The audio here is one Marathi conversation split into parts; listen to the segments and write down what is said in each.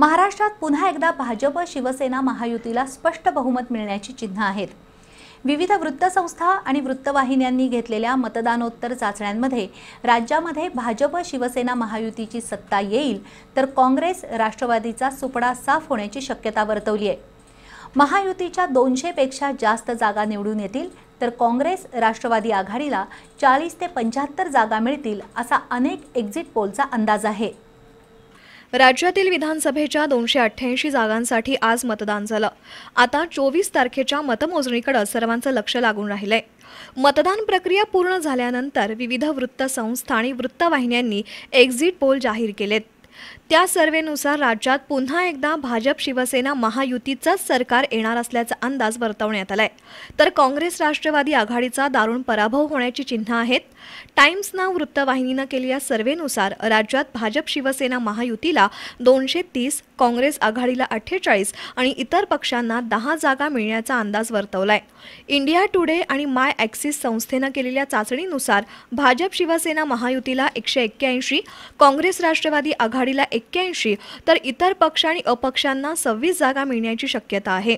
महाराष्ट्रात पुन्हा एकदा भाजप शिवसेना महायुतीला स्पष्ट बहुमत मिळण्याची चिन्ह आहेत विविध वृत्तसंस्था आणि वृत्तवाहिन्यांनी घेतलेल्या मतदानोत्तर चाचण्यांमध्ये राज्यामध्ये भाजप शिवसेना महायुतीची सत्ता येईल तर काँग्रेस राष्ट्रवादीचा सुपडा साफ होण्याची शक्यता वर्तवली आहे महायुतीच्या दोनशेपेक्षा जास्त जागा निवडून येतील तर काँग्रेस राष्ट्रवादी आघाडीला चाळीस ते पंच्याहत्तर जागा मिळतील असा अनेक एक्झिट पोलचा अंदाज आहे राज्यातील विधानसभेच्या दोनशे अठ्ठ्याऐंशी जागांसाठी आज मतदान झालं आता चोवीस तारखेच्या मतमोजणीकडे सर्वांचं लक्ष लागून राहिलंय मतदान प्रक्रिया पूर्ण झाल्यानंतर विविध वृत्तसंस्था आणि वृत्तवाहिन्यांनी एक्झिट पोल जाहीर केलेत त्या सर्वेनुसार राज्यात पुन्हा एकदा भाजप शिवसेना महायुतीचंच सरकार येणार असल्याचा अंदाज वर्तवण्यात आलाय तर काँग्रेस राष्ट्रवादी आघाडीचा दारुण पराभव होण्याची चिन्ह आहेत टाइम्स ना वृत्तवाहिनीनं केलेल्या सर्व्हेनुसार राज्यात भाजप शिवसेना महायुतीला दोनशे तीस काँग्रेस आघाडीला अठ्ठेचाळीस आणि इतर पक्षांना दहा जागा मिळण्याचा अंदाज वर्तवलाय इंडिया टुडे आणि माय ॲक्सिस संस्थेनं केलेल्या चाचणीनुसार भाजप शिवसेना महायुतीला एकशे एक्क्याऐंशी काँग्रेस राष्ट्रवादी आघाडीला एक्क्याऐंशी तर इतर पक्ष आणि अपक्षांना सव्वीस जागा मिळण्याची शक्यता आहे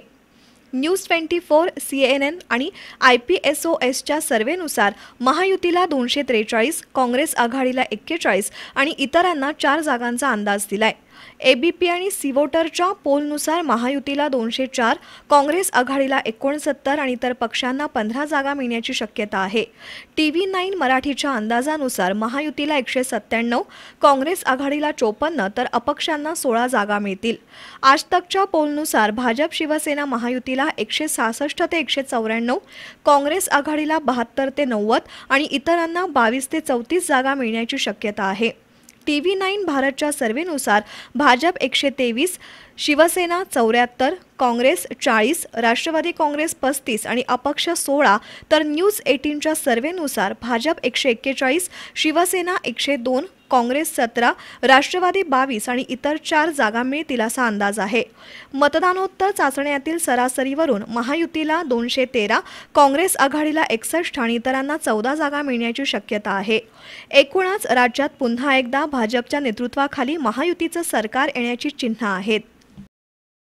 news twenty four C N N आणि आय पी एस ओ एसच्या सर्वेनुसार महायुतीला दोनशे त्रेचाळीस काँग्रेस आघाडीला एक्केचाळीस आणि इतरांना चार जागांचा अंदाज दिलाय एबीपी आणि सिवोटरच्या पोलनुसार महायुतीला दोनशे चार काँग्रेस आघाडीला एकोणसत्तर आणि इतर पक्षांना पंधरा जागा मिळण्याची शक्यता आहे टी व्ही नाईन मराठीच्या अंदाजानुसार महायुतीला एकशे सत्त्याण्णव काँग्रेस आघाडीला चोपन्न तर अपक्षांना सोळा जागा मिळतील आज तकच्या पोलनुसार भाजप शिवसेना महायुतीला एकशे सहासष्ट ते एकशे चौऱ्याण्णव काँग्रेस आघाडीला बहात्तर ते नव्वद आणि इतरांना बावीस ते चौतीस जागा मिळण्याची शक्यता आहे टी व्ही नाईन भारतच्या सर्वेनुसार भाजप एकशे तेवीस शिवसेना चौऱ्याहत्तर काँग्रेस चाळीस राष्ट्रवादी काँग्रेस पस्तीस आणि अपक्ष सोळा तर न्यूज एटीनच्या सर्वेनुसार भाजप एकशे एक्केचाळीस शिवसेना एकशे दोन काँग्रेस सतरा राष्ट्रवादी बावीस आणि इतर चार जागा मिळतील असा अंदाज आहे मतदानोत्तर चाचण्यातील सरासरीवरून महायुतीला दोनशे तेरा काँग्रेस आघाडीला एकसष्ट आणि इतरांना चौदा जागा मिळण्याची शक्यता आहे एकूणच राज्यात पुन्हा एकदा भाजपच्या नेतृत्वाखाली महायुतीचं सरकार येण्याची चिन्ह आहेत